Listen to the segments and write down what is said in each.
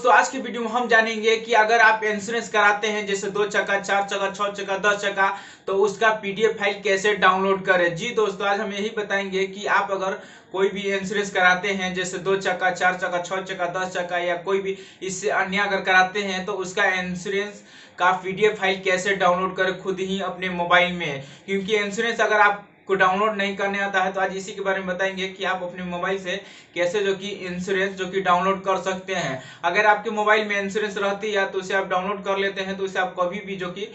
दोस्तों आज की वीडियो में हम जानेंगे कि अगर आप इंश्योरेंस कराते हैं जैसे दो चक्का चार चक्का छह चक्का दस चक्का तो उसका पीडीएफ फाइल कैसे डाउनलोड करें जी दोस्तों आज हम यही बताएंगे कि आप अगर कोई भी इंश्योरेंस कराते हैं जैसे दो चक्का चार चक्का छः चक्का दस चक्का या कोई भी इससे अन्य अगर कराते हैं तो उसका इंश्योरेंस का पीडीएफ फाइल कैसे डाउनलोड करें खुद ही अपने मोबाइल में क्योंकि इंश्योरेंस अगर आप को डाउनलोड नहीं करने आता है तो आज इसी के बारे में बताएंगे कि आप अपने मोबाइल से कैसे जो कि इंश्योरेंस जो कि डाउनलोड कर सकते हैं अगर आपके मोबाइल में इंश्योरेंस रहती है तो उसे आप डाउनलोड कर लेते हैं तो उसे आप कभी भी जो कि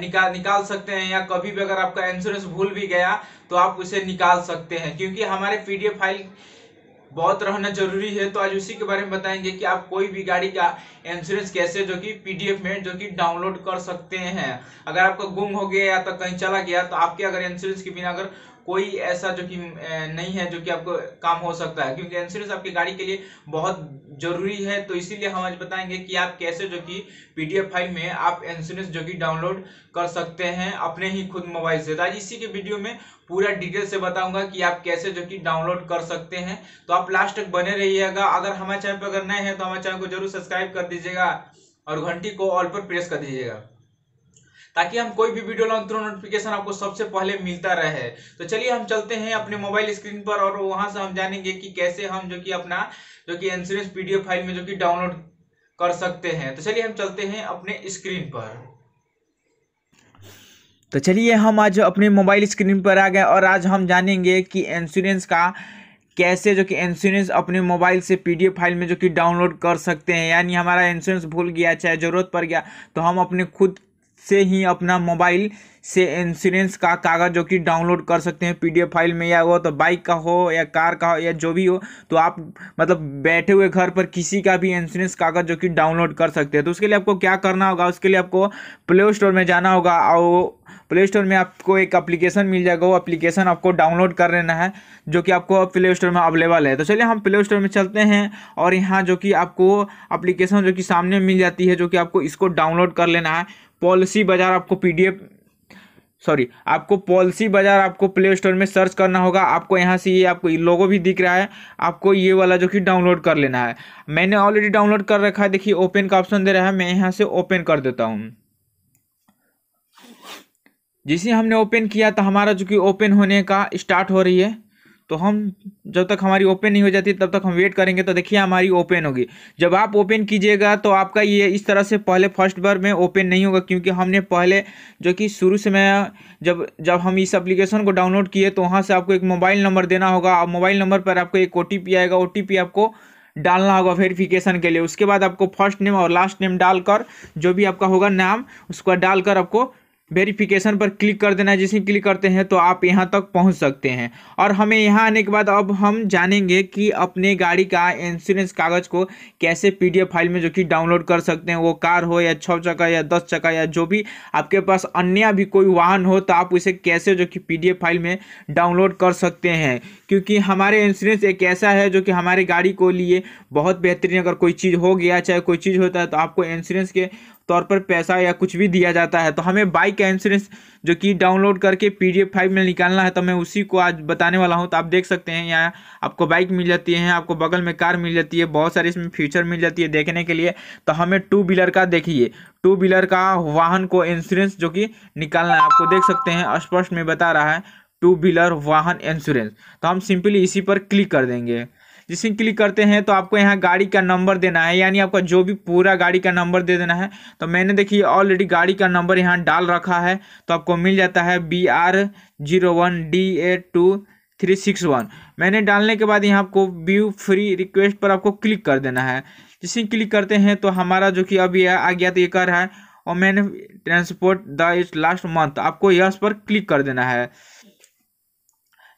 निकाल निकाल सकते हैं या कभी भी अगर आपका इंश्योरेंस भूल भी गया तो आप उसे निकाल सकते हैं क्योंकि हमारे पी फाइल बहुत रहना जरूरी है तो आज उसी के बारे में बताएंगे कि आप कोई भी गाड़ी का इंश्योरेंस कैसे जो कि पीडीएफ में जो कि डाउनलोड कर सकते हैं अगर आपका गुम हो गया या तो कहीं चला गया तो आपके अगर इंश्योरेंस के बिना अगर कोई ऐसा जो कि नहीं है जो कि आपको काम हो सकता है क्योंकि इंश्योरेंस आपकी गाड़ी के लिए बहुत जरूरी है तो इसीलिए हम आज बताएंगे कि आप कैसे जो कि पीडीएफ फाइल में आप इंश्योरेंस जो कि डाउनलोड कर सकते हैं अपने ही खुद मोबाइल से तो आज इसी के वीडियो में पूरा डिटेल से बताऊंगा कि आप कैसे जो कि डाउनलोड कर सकते हैं तो आप लास्ट तक बने रहिएगा अगर हमारे चैनल पर अगर नए हैं तो हमारे चैनल को जरूर सब्सक्राइब कर दीजिएगा और घंटी को ऑल पर प्रेस कर दीजिएगा ताकि हम कोई भी वीडियो लॉन्च नोटिफिकेशन आपको सबसे पहले मिलता रहे तो चलिए हम चलते हैं अपने मोबाइल स्क्रीन पर और वहां से हम जानेंगे कि कैसे हम जो कि अपना जो कि इंश्योरेंस पीडीएफ फाइल में जो कि डाउनलोड कर सकते हैं तो चलिए हम चलते हैं अपने स्क्रीन पर तो चलिए हम आज अपने मोबाइल स्क्रीन पर आ गए और आज हम जानेंगे कि इंश्योरेंस का कैसे जो कि इंश्योरेंस अपने मोबाइल से पीडीएफ फाइल में जो कि डाउनलोड कर सकते हैं यानी हमारा इंश्योरेंस भूल गया चाहे ज़रूरत पड़ गया तो हम अपने खुद से ही अपना मोबाइल से इंश्योरेंस का कागज़ जो कि डाउनलोड कर सकते हैं पीडीएफ फाइल में या वो तो बाइक का हो या कार का हो या जो भी हो तो आप मतलब बैठे हुए घर पर किसी का भी इंश्योरेंस कागज़ जो कि डाउनलोड कर सकते हैं तो उसके लिए आपको क्या करना होगा उसके लिए आपको प्ले स्टोर में जाना होगा और प्ले स्टोर में आपको एक अप्लीकेशन मिल जाएगा वो अप्लीकेशन आपको डाउनलोड कर लेना है जो कि आपको प्ले स्टोर में अवेलेबल है तो चलिए हम प्ले स्टोर में चलते हैं और यहाँ जो कि आपको अप्लीकेशन जो कि सामने मिल जाती है जो कि आपको इसको डाउनलोड कर लेना है पॉलिसी बाज़ार आपको पीडीएफ सॉरी आपको पॉलिसी बाज़ार आपको प्ले स्टोर में सर्च करना होगा आपको यहाँ से ये आपको लोगो भी दिख रहा है आपको ये वाला जो कि डाउनलोड कर लेना है मैंने ऑलरेडी डाउनलोड कर रखा है देखिए ओपन का ऑप्शन दे रहा है मैं यहाँ से ओपन कर देता हूँ जिसे हमने ओपन किया तो हमारा जो कि ओपन होने का स्टार्ट हो रही है तो हम जब तक हमारी ओपन नहीं हो जाती तब तक हम वेट करेंगे तो देखिए हमारी ओपन होगी जब आप ओपन कीजिएगा तो आपका ये इस तरह से पहले फर्स्ट बार में ओपन नहीं होगा क्योंकि हमने पहले जो कि शुरू से मैं जब जब हम इस एप्लीकेशन को डाउनलोड किए तो वहाँ से आपको एक मोबाइल नंबर देना होगा और मोबाइल नंबर पर आपको एक ओ आएगा ओ आपको डालना होगा वेरिफिकेशन के लिए उसके बाद आपको फर्स्ट नेम और लास्ट नेम डालकर जो भी आपका होगा नाम उसको डालकर आपको वेरिफिकेशन पर क्लिक कर देना है जिसे क्लिक करते हैं तो आप यहां तक पहुंच सकते हैं और हमें यहां आने के बाद अब हम जानेंगे कि अपने गाड़ी का इंश्योरेंस कागज को कैसे पीडीएफ फाइल में जो कि डाउनलोड कर सकते हैं वो कार हो या छः चक्का या दस चक्का या जो भी आपके पास अन्य भी कोई वाहन हो तो आप उसे कैसे जो कि पी फाइल में डाउनलोड कर सकते हैं क्योंकि हमारे इंश्योरेंस एक ऐसा है जो कि हमारे गाड़ी को लिए बहुत बेहतरीन अगर कोई चीज़ हो गया चाहे कोई चीज़ होता है तो आपको इंश्योरेंस के तौर पर पैसा या कुछ भी दिया जाता है तो हमें बाइक का इंश्योरेंस जो कि डाउनलोड करके पी डी फाइल में निकालना है तो मैं उसी को आज बताने वाला हूँ तो आप देख सकते हैं यहाँ आपको बाइक मिल जाती है आपको बगल में कार मिल जाती है बहुत सारी इसमें फीचर मिल जाती है देखने के लिए तो हमें टू व्हीलर का देखिए टू व्हीलर का वाहन को इंश्योरेंस जो कि निकालना है आपको देख सकते हैं स्पष्ट में बता रहा है टू व्हीलर वाहन इंश्योरेंस तो हम सिंपली इसी पर क्लिक कर देंगे जिसे क्लिक करते हैं तो आपको यहाँ गाड़ी का नंबर देना है यानी आपका जो भी पूरा गाड़ी का नंबर दे देना है तो मैंने देखिए ऑलरेडी गाड़ी का नंबर यहाँ डाल रखा है तो आपको मिल जाता है B R zero one D A two three six one मैंने डालने के बाद यहाँ आपको व्यू फ्री रिक्वेस्ट पर आपको क्लिक कर देना है जिसे क्लिक करते हैं तो हमारा जो कि अभी आ गया तो ये कर रहा है और मैंने transport the it last month आपको यस पर क्लिक कर देना है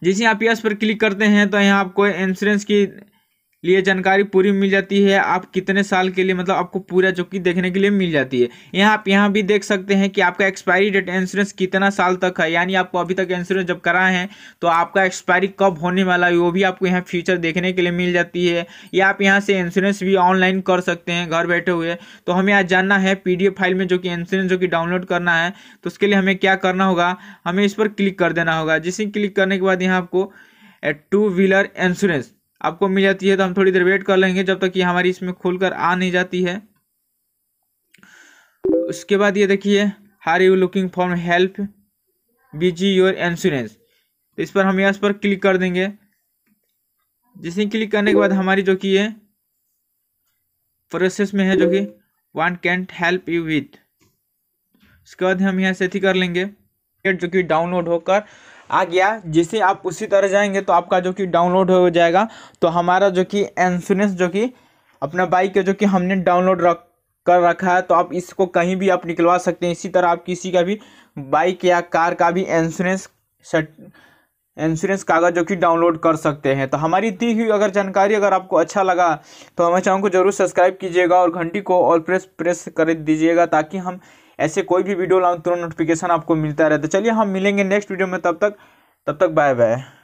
जैसे आप यस पर क्लिक करते हैं तो यहाँ आपको इंश्योरेंस की लिए जानकारी पूरी मिल जाती है आप कितने साल के लिए मतलब आपको पूरा जो कि देखने के लिए मिल जाती है यहाँ आप यहाँ भी देख सकते हैं कि आपका एक्सपायरी डेट इंश्योरेंस कितना साल तक है यानी आपको अभी तक इंश्योरेंस जब कराए हैं तो आपका एक्सपायरी कब होने वाला है वो भी आपको यहाँ फ्यूचर देखने के लिए मिल जाती है या आप यहाँ से इंश्योरेंस भी ऑनलाइन कर सकते हैं घर बैठे हुए तो हमें आज जानना है पी फाइल में जो कि इंश्योरेंस जो कि डाउनलोड करना है तो उसके लिए हमें क्या करना होगा हमें इस पर क्लिक कर देना होगा जिसे क्लिक करने के बाद यहाँ आपको टू व्हीलर इंश्योरेंस आपको मिल जाती है तो हम थोड़ी देर वेट कर लेंगे जब तक ये हमारी इसमें खोलकर आ नहीं जाती है उसके बाद ये देखिए are you looking for help busy your insurance तो इस पर हम यस पर क्लिक कर देंगे जिसे क्लिक करने के बाद हमारी जो कि ये प्रोसेस में है जो कि one can't help you with उसके बाद हम यहाँ से थी कर लेंगे जो कि डाउनलोड होकर आ गया जैसे आप उसी तरह जाएंगे तो आपका जो कि डाउनलोड हो जाएगा तो हमारा जो कि इंश्योरेंस जो कि अपना बाइक का जो कि हमने डाउनलोड रख कर रखा है तो आप इसको कहीं भी आप निकलवा सकते हैं इसी तरह आप किसी का भी बाइक या कार का भी इंश्योरेंस इंश्योरेंस कागज जो कि डाउनलोड कर सकते हैं तो हमारी दी हुई अगर जानकारी अगर आपको अच्छा लगा तो हमारे चैनल को जरूर सब्सक्राइब कीजिएगा और घंटी को और प्रेस प्रेस कर दीजिएगा ताकि हम ऐसे कोई भी वीडियो लाऊँ तुरंत नोटिफिकेशन आपको मिलता रहता है चलिए हम मिलेंगे नेक्स्ट वीडियो में तब तक तब तक बाय बाय